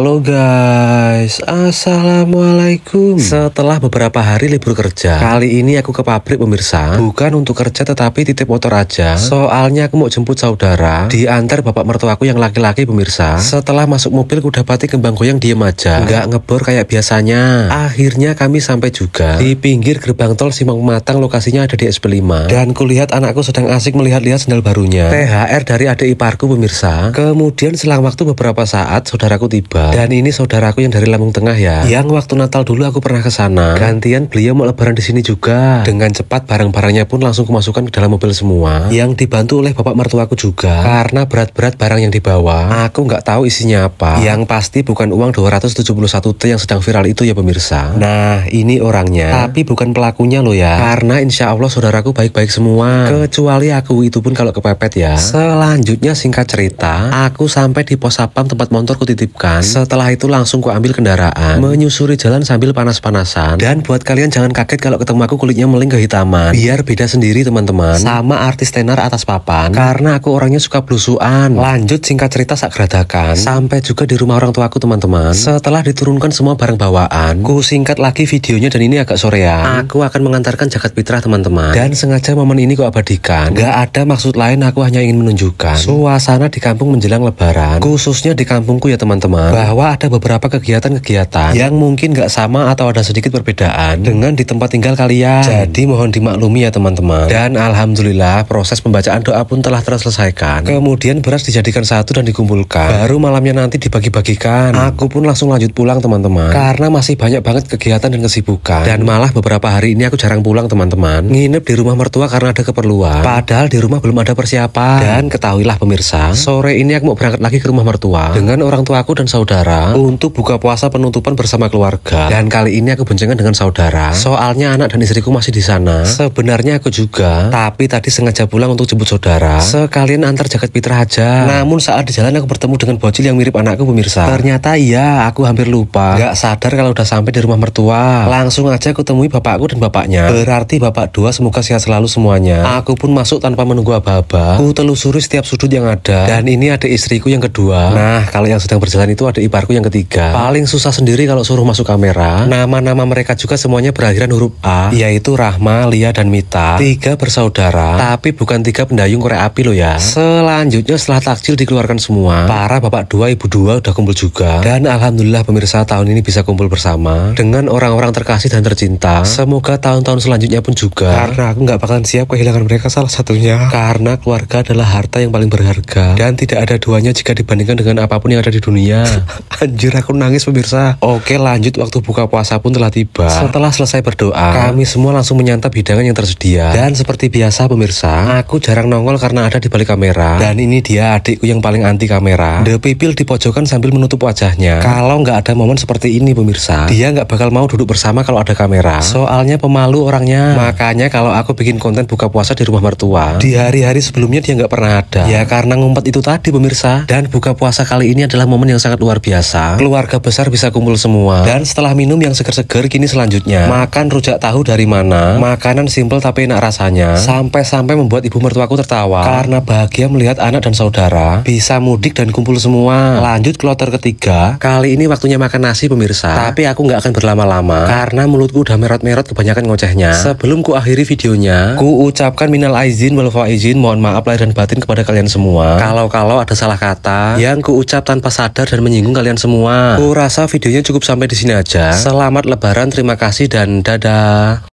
Halo guys guys, Assalamualaikum Setelah beberapa hari libur kerja Kali ini aku ke pabrik pemirsa Bukan untuk kerja tetapi titip motor aja Soalnya aku mau jemput saudara Diantar bapak mertuaku yang laki-laki pemirsa Setelah masuk mobil ku dapati kembang goyang diem aja Gak ngebor kayak biasanya Akhirnya kami sampai juga Di pinggir gerbang tol Simang Matang lokasinya ada di SP5 Dan kulihat anakku sedang asik melihat-lihat sendal barunya THR dari adik iparku pemirsa Kemudian selang waktu beberapa saat saudaraku tiba Dan ini saudaraku yang dari Lampung Tengah ya. Yang waktu Natal dulu aku pernah ke sana. Gantian beliau mau lebaran di sini juga. Dengan cepat barang-barangnya pun langsung kumasukkan ke dalam mobil semua. Yang dibantu oleh bapak mertuaku juga. Karena berat-berat barang yang dibawa, aku nggak tahu isinya apa. Yang pasti bukan uang 271 T yang sedang viral itu ya pemirsa. Nah, ini orangnya. Tapi bukan pelakunya loh ya. Karena insya Allah saudaraku baik-baik semua. Kecuali aku itu pun kalau kepepet ya. Selanjutnya singkat cerita, aku sampai di pos sapam tempat motor kutitipkan. Setelah itu langsung kuambil ke kendaraan, menyusuri jalan sambil panas-panasan. Dan buat kalian jangan kaget kalau ketemu aku kulitnya meling kehitaman. Biar beda sendiri teman-teman. Sama artis tenar atas papan. Karena aku orangnya suka blusuan. Lanjut singkat cerita sak geradakan, Sampai juga di rumah orang tuaku teman-teman. Setelah diturunkan semua barang bawaan, ku singkat lagi videonya dan ini agak sorean. Aku akan mengantarkan jagat fitrah teman-teman. Dan sengaja momen ini ku abadikan. Gak ada maksud lain aku hanya ingin menunjukkan suasana di kampung menjelang lebaran. Khususnya di kampungku ya teman-teman. Bahwa ada beberapa kegiatan kegiatan yang mungkin gak sama atau ada sedikit perbedaan dengan di tempat tinggal kalian. Jadi mohon dimaklumi ya teman-teman. Dan alhamdulillah proses pembacaan doa pun telah terselesaikan. Kemudian beras dijadikan satu dan dikumpulkan. Baru malamnya nanti dibagi-bagikan. Aku pun langsung lanjut pulang teman-teman. Karena masih banyak banget kegiatan dan kesibukan. Dan malah beberapa hari ini aku jarang pulang teman-teman. Nginep di rumah mertua karena ada keperluan. Padahal di rumah belum ada persiapan. Dan ketahuilah pemirsa, sore ini aku mau berangkat lagi ke rumah mertua dengan orang tuaku dan saudara untuk buka puasa puasa penutupan bersama keluarga dan kali ini aku boncengan dengan saudara. Soalnya anak dan istriku masih di sana. Sebenarnya aku juga, tapi tadi sengaja pulang untuk jemput saudara. Sekalian antar jaket Pitra aja. Namun saat di jalan aku bertemu dengan bocil yang mirip anakku pemirsa. Ternyata iya, aku hampir lupa. Gak sadar kalau udah sampai di rumah mertua. Langsung aja aku temui bapakku dan bapaknya. Berarti bapak dua semoga sehat selalu semuanya. Aku pun masuk tanpa menunggu aba-aba. aku telusuri setiap sudut yang ada. Dan ini ada istriku yang kedua. Nah, kalau yang sedang berjalan itu ada iparku yang ketiga. Paling susah sendiri kalau suruh masuk kamera. Nama-nama mereka juga semuanya berakhiran huruf A, yaitu Rahma, Lia, dan Mita. Tiga bersaudara, tapi bukan tiga pendayung korek api loh ya. Selanjutnya setelah takjil dikeluarkan semua, para bapak dua, ibu dua udah kumpul juga. Dan alhamdulillah pemirsa tahun ini bisa kumpul bersama dengan orang-orang terkasih dan tercinta. Semoga tahun-tahun selanjutnya pun juga. Karena aku nggak bakalan siap kehilangan mereka salah satunya. Karena keluarga adalah harta yang paling berharga dan tidak ada duanya jika dibandingkan dengan apapun yang ada di dunia. Anjir aku nangis pemirsa. Oke, lanjut waktu buka puasa pun telah tiba. Setelah selesai berdoa, kami semua langsung menyantap hidangan yang tersedia. Dan seperti biasa pemirsa, aku jarang nongol karena ada di balik kamera. Dan ini dia adikku yang paling anti kamera. The Pipil di pojokan sambil menutup wajahnya. Kalau nggak ada momen seperti ini pemirsa, dia nggak bakal mau duduk bersama kalau ada kamera. Soalnya pemalu orangnya. Makanya kalau aku bikin konten buka puasa di rumah mertua, di hari-hari sebelumnya dia nggak pernah ada. Ya karena ngumpet itu tadi pemirsa. Dan buka puasa kali ini adalah momen yang sangat luar biasa. Keluarga besar besar bisa kumpul semua. Dan setelah minum yang seger-seger kini selanjutnya makan rujak tahu dari mana? Makanan simple tapi enak rasanya. Sampai-sampai membuat ibu mertuaku tertawa karena bahagia melihat anak dan saudara bisa mudik dan kumpul semua. Lanjut kloter ketiga. Kali ini waktunya makan nasi pemirsa. Tapi aku nggak akan berlama-lama karena mulutku udah merot-merot kebanyakan ngocehnya. Sebelum ku akhiri videonya, ku ucapkan minal aizin wal faizin mohon maaf lahir dan batin kepada kalian semua. Kalau-kalau ada salah kata yang ku ucap tanpa sadar dan menyinggung kalian semua. Ku rasa rasa videonya cukup sampai di sini aja. Selamat lebaran, terima kasih dan dadah.